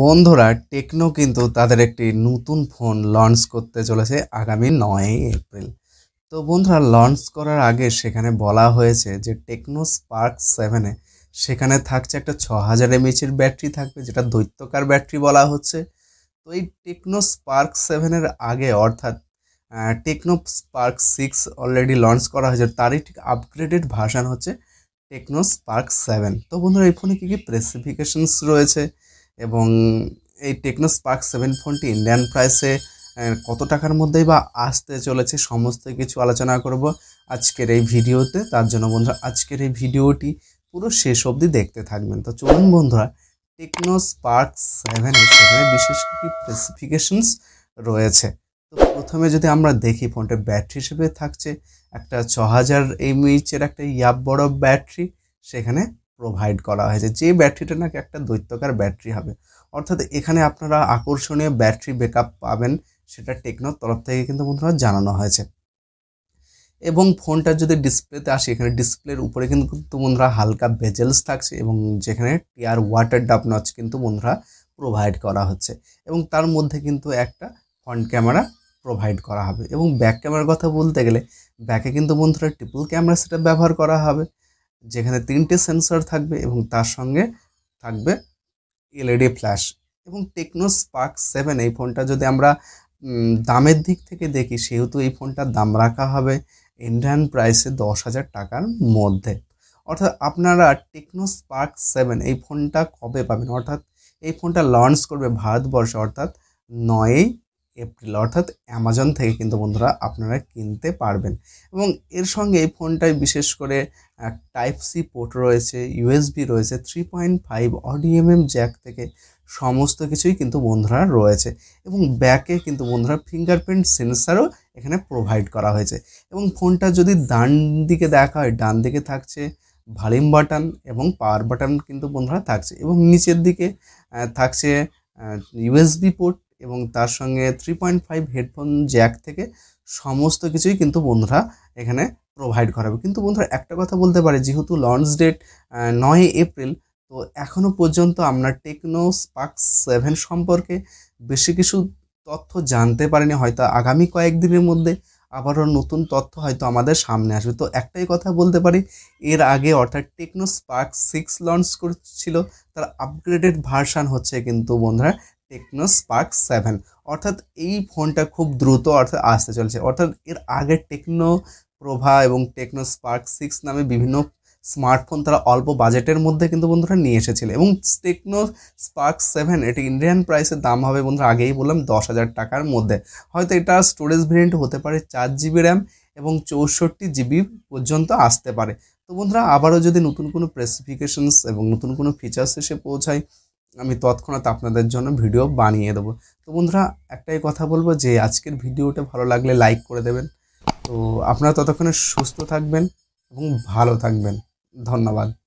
বন্ধুরা টেকনো কিন্তু তাদের একটি নতুন ফোন লঞ্চ করতে চলেছে আগামী নয়ই এপ্রিল তো বন্ধুরা লঞ্চ করার আগে সেখানে বলা হয়েছে যে টেকনো স্পার্ক সেভেনে সেখানে থাকছে একটা ছ হাজার এমএইচের ব্যাটারি থাকবে যেটা দৈত্যকার ব্যাটারি বলা হচ্ছে তো এই টেকনো স্পার্ক সেভেনের আগে অর্থাৎ Tecno Spark six already launch করা হয়েছে তারই ঠিক আপগ্রেডেড ভার্সান হচ্ছে টেকনো স্পার্ক সেভেন তো বন্ধুরা এই ফোনে কী কী স্পেসিফিকেশনস রয়েছে এবং এই টেকনো স্পার্ক সেভেন ফোনটি ইন্ডিয়ান প্রাইসে কত টাকার মধ্যেই বা আসতে চলেছে সমস্ত কিছু আলোচনা করব আজকের এই ভিডিওতে তার জন্য বন্ধুরা আজকের এই ভিডিওটি পুরো শেষ অবধি দেখতে থাকবেন তো চলুন বন্ধুরা টেকনো স্পার্ক সেভেনে সেখানে বিশেষ কিছু স্পেসিফিকেশনস রয়েছে তো প্রথমে যদি আমরা দেখি ফোনটা ব্যাটারি হিসেবে থাকছে একটা ছ হাজার এমএইচের একটা ইয়াব বড় ব্যাটারি সেখানে প্রোভাইড করা হয়েছে যে ব্যাটারিটা নাকি একটা দৈত্যকার ব্যাটারি হবে অর্থাৎ এখানে আপনারা আকর্ষণীয় ব্যাটারি ব্যাকআপ পাবেন সেটা টেকনোর তরফ থেকে কিন্তু বন্ধুরা জানানো হয়েছে এবং ফোনটা যদি ডিসপ্লেতে আসে এখানে ডিসপ্লের উপরে কিন্তু বন্ধুরা হালকা বেজেলস থাকছে এবং যেখানে টিয়ার ওয়াটার ডাব নচ কিন্তু বন্ধুরা প্রোভাইড করা হচ্ছে এবং তার মধ্যে কিন্তু একটা ফ্রন্ট ক্যামেরা প্রোভাইড করা হবে এবং ব্যাক ক্যামেরার কথা বলতে গেলে ব্যাকে কিন্তু বন্ধুরা ট্রিপল ক্যামেরা সেটা ব্যবহার করা হবে যেখানে তিনটে সেন্সর থাকবে এবং তার সঙ্গে থাকবে এলইডি ফ্ল্যাশ e এবং টেকনো স্পার্ক সেভেন এই ফোনটা যদি আমরা দামের দিক থেকে দেখি সেহেতু এই ফোনটার দাম রাখা হবে ইন্ডিয়ান প্রাইসে দশ হাজার টাকার মধ্যে অর্থাৎ আপনারা টেকনো স্পার্ক সেভেন এই ফোনটা কবে পাবেন অর্থাৎ এই ফোনটা লঞ্চ করবে ভারতবর্ষে অর্থাৎ নয়ই এপ্রিল অর্থাৎ অ্যামাজন থেকে কিন্তু বন্ধুরা আপনারা কিনতে পারবেন এবং এর সঙ্গে এই ফোনটায় বিশেষ করে টাইপ সি পোর্ট রয়েছে ইউএসবি রয়েছে থ্রি পয়েন্ট ফাইভ অডিএমএম জ্যাক থেকে সমস্ত কিছুই কিন্তু বন্ধুরা রয়েছে এবং ব্যাকে কিন্তু বন্ধুরা ফিঙ্গারপ্রিন্ট সেন্সারও এখানে প্রোভাইড করা হয়েছে এবং ফোনটা যদি ডান দিকে দেখা হয় ডান দিকে থাকছে ভলিউম বাটন এবং পাওয়ার বাটন কিন্তু বন্ধুরা থাকছে এবং নিচের দিকে থাকছে ইউএসবি পোর্ট এবং তার সঙ্গে three point five headphone jack থেকে সমস্ত কিছুই কিন্তু বন্ধুরা এখানে প্রোভাইড করাবে কিন্তু বন্ধুরা একটা কথা বলতে পারে যেহেতু লঞ্চ ডেট নয় এপ্রিল তো এখনও পর্যন্ত আমরা টেকনো স্পার্ক সেভেন সম্পর্কে বেশি কিছু তথ্য জানতে পারিনি হয়তো আগামী কয়েকদিনের মধ্যে আবারও নতুন তথ্য হয়তো আমাদের সামনে আসবে তো একটাই কথা বলতে পারি এর আগে অর্থাৎ টেকনো স্পার্ক সিক্স লঞ্চ করছিল তার আপগ্রেডেড ভার্সান হচ্ছে কিন্তু বন্ধুরা টেকনো স্পার্ক সেভেন অর্থাৎ এই ফোনটা খুব দ্রুত অর্থাৎ আসতে চলছে অর্থাৎ এর আগে টেকনো প্রভা এবং টেকনো স্পার্ক সিক্স নামে বিভিন্ন স্মার্টফোন তারা অল্প বাজেটের মধ্যে কিন্তু বন্ধুরা নিয়ে এসেছিল এবং টেকনো স্পার্ক সেভেন এটি ইন্ডিয়ান প্রাইসের দাম হবে বন্ধুরা আগেই বললাম দশ হাজার টাকার মধ্যে হয়তো এটা স্টোরেজ ভেরিয়েন্ট হতে পারে চার জিবি র্যাম এবং চৌষট্টি জিবি পর্যন্ত আসতে পারে তো বন্ধুরা আবারও যদি নতুন কোনো স্পেসিফিকেশনস এবং নতুন কোনো ফিচার্স এসে পৌঁছায় আমি তৎক্ষণাৎ আপনাদের জন্য ভিডিও বানিয়ে দেবো তো বন্ধুরা একটাই কথা বলবো যে আজকের ভিডিওটা ভালো লাগলে লাইক করে দেবেন তো আপনারা ততক্ষণে সুস্থ থাকবেন এবং ভালো থাকবেন ধন্যবাদ